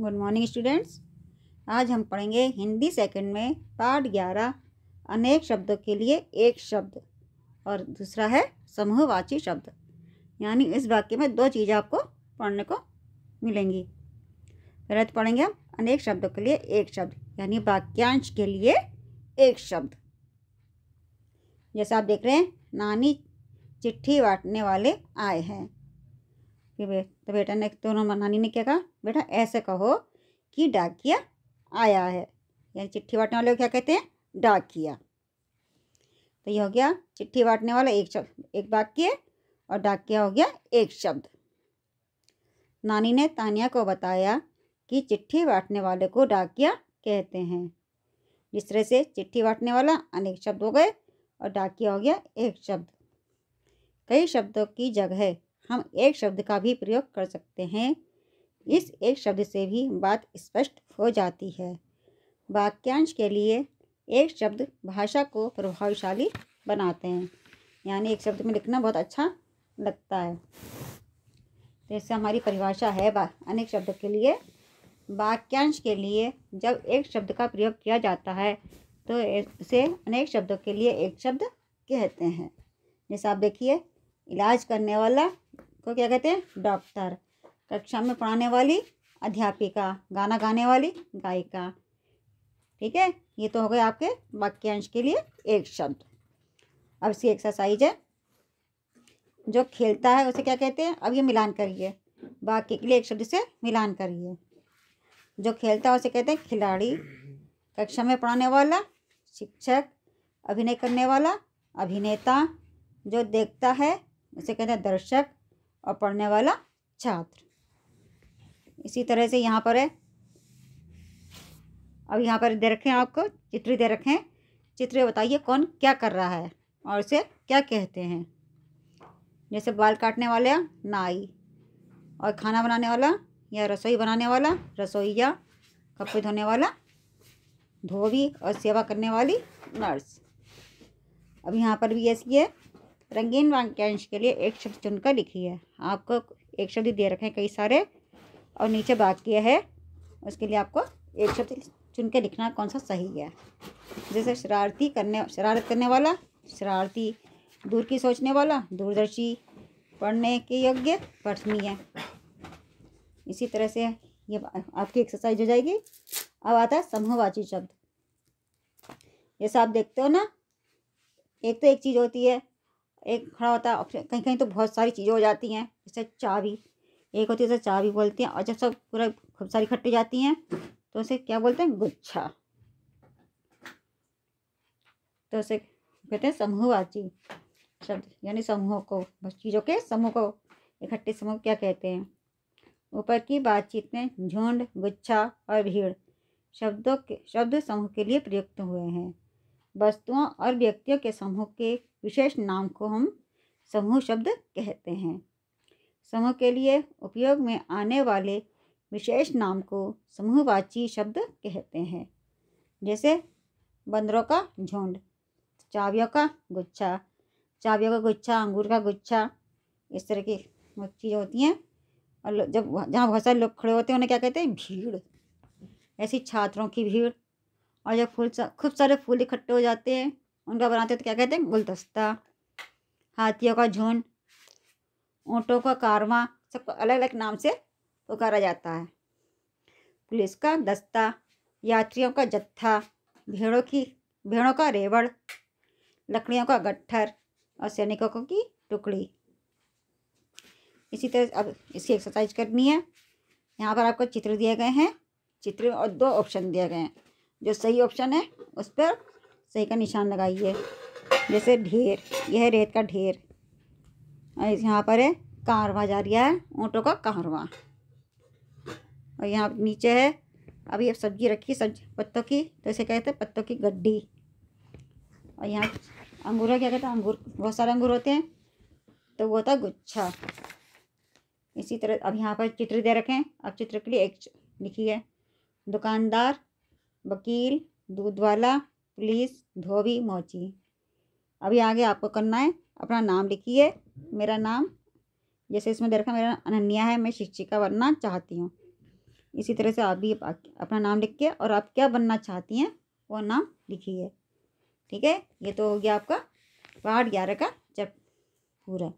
good morning students आज हम पढ़ेंगे हिंदी सेकंड में पार्ट ग्यारह अनेक शब्दों के लिए एक शब्द और दूसरा है समूहवाची शब्द यानी इस वाक्य में दो चीज़ें आपको पढ़ने को मिलेंगी गलत पढ़ेंगे हम अनेक शब्दों के लिए एक शब्द यानी वाक्यांश के लिए एक शब्द जैसा आप देख रहे हैं नानी चिट्ठी बांटने वाले आए हैं फिर बे, तो बेटा ने दोनों तो नानी ने क्या कहा बेटा ऐसे कहो कि डाकिया आया है यानी चिट्ठी बांटने वाले को क्या कहते हैं डाकिया तो ये हो गया चिट्ठी बांटने वाला एक शब्द एक वाक्य और डाकिया हो गया एक शब्द नानी ने तानिया को बताया कि चिट्ठी बांटने वाले को डाकिया कहते हैं जिस तरह से चिट्ठी बांटने वाला अनेक शब्द हो गए और डाकिया हो गया एक शब्द कई शब्दों की जगह हम एक शब्द का भी प्रयोग कर सकते हैं इस एक शब्द से भी बात स्पष्ट हो जाती है वाक्यांश के लिए एक शब्द भाषा को प्रभावशाली बनाते हैं यानी एक शब्द में लिखना बहुत अच्छा लगता है जैसे तो हमारी परिभाषा है अनेक शब्द के लिए वाक्यांश के लिए जब एक शब्द का प्रयोग किया जाता है तो इसे अनेक शब्दों के लिए एक शब्द कहते हैं जैसे आप देखिए इलाज करने वाला को क्या कहते हैं डॉक्टर कक्षा में पढ़ाने वाली अध्यापिका गाना गाने वाली गायिका ठीक है ये तो हो गए आपके वाक्यांश के लिए एक शब्द अब इसकी एक्सरसाइज है जो खेलता है उसे क्या कहते हैं अब ये मिलान करिए वाक्य के लिए एक शब्द से मिलान करिए जो खेलता है उसे कहते हैं खिलाड़ी कक्षा में पढ़ाने वाला शिक्षक अभिनय करने वाला अभिनेता जो देखता है उसे कहते हैं दर्शक और पढ़ने वाला छात्र इसी तरह से यहाँ पर है अब यहाँ पर दे रखें आपको चित्र दे रखें चित्र बताइए कौन क्या कर रहा है और उसे क्या कहते हैं जैसे बाल काटने वाला नाई और खाना बनाने वाला या रसोई बनाने वाला रसोई या कपड़े धोने वाला धोबी और सेवा करने वाली नर्स अब यहाँ पर भी ऐसी है रंगीन वाक्यांश के लिए एक शब्द चुनकर लिखिए आपको एक शब्द दे रखे हैं कई सारे और नीचे बात किया है उसके लिए आपको एक शब्द चुन के लिखना कौन सा सही है जैसे शरारती करने शरारत करने वाला शरारती दूर की सोचने वाला दूरदर्शी पढ़ने के योग्य पठनीय इसी तरह से ये आपकी एक्सरसाइज हो जाएगी अब आता है समूहवाची शब्द जैसा आप देखते हो ना एक तो एक चीज़ होती है एक खड़ा होता है कहीं कहीं तो बहुत सारी चीज़ें हो जाती हैं जैसे चाबी एक होती है जैसे चाबी बोलते हैं और जब सब पूरा खूब सारी इकट्ठी जाती हैं तो उसे क्या बोलते हैं गुच्छा तो उसे कहते हैं समूहवाची शब्द यानी समूह को चीज़ों के समूह को इकट्ठे समूह क्या कहते हैं ऊपर की बातचीत में झुंड गुच्छा और भीड़ शब्दों के शब्द समूह के लिए प्रयुक्त हुए हैं वस्तुओं और व्यक्तियों के समूह के विशेष नाम को हम समूह शब्द कहते हैं समूह के लिए उपयोग में आने वाले विशेष नाम को समूहवाची शब्द कहते हैं जैसे बंदरों का झुंड चावियों का गुच्छा चावियों का गुच्छा अंगूर का गुच्छा इस तरह की चीज़ें होती हैं और जब जहाँ बहुत सारे लोग खड़े होते हैं उन्हें क्या कहते हैं भीड़ ऐसी छात्रों की भीड़ और जब फूल सा खूब सारे फूल इकट्ठे हो जाते हैं उनका बनाते हैं तो क्या कहते हैं गुलदस्ता हाथियों का झुंड ऊँटों का कारवा सबको अलग अलग नाम से पुकारा जाता है पुलिस का दस्ता यात्रियों का जत्था भेड़ों की भेड़ों का रेवड़ लकड़ियों का गट्ठर और सैनिकों की टुकड़ी इसी तरह अब इसकी एक्सरसाइज करनी है यहाँ पर आपको चित्र दिए गए हैं चित्र और दो ऑप्शन दिए गए हैं जो सही ऑप्शन है उस पर सही का निशान लगाइए जैसे ढेर यह है रेत का ढेर और यहाँ पर है कारवा जा रहा है ऊँटों का कारवा और यहाँ नीचे है अभी अब सब्जी रखी सब्जी पत्तों की तो इसे कहते हैं पत्तों की गड्डी और यहाँ अंगूर क्या कहते हैं अंगूर बहुत सारे अंगूर होते हैं तो वो होता है गुच्छा इसी तरह अब यहाँ पर चित्र दे रखें अब चित्र के लिए एक लिखी है दुकानदार वकील दूध वाला पुलिस धोबी मोची अभी आगे आपको करना है अपना नाम लिखिए मेरा नाम जैसे इसमें दे रखा मेरा अनन्या है मैं शिक्षिका बनना चाहती हूँ इसी तरह से आप भी अपना नाम लिख के और आप क्या बनना चाहती हैं वो नाम लिखिए ठीक है ये तो हो गया आपका पार्ट ग्यारह का चैप पूरा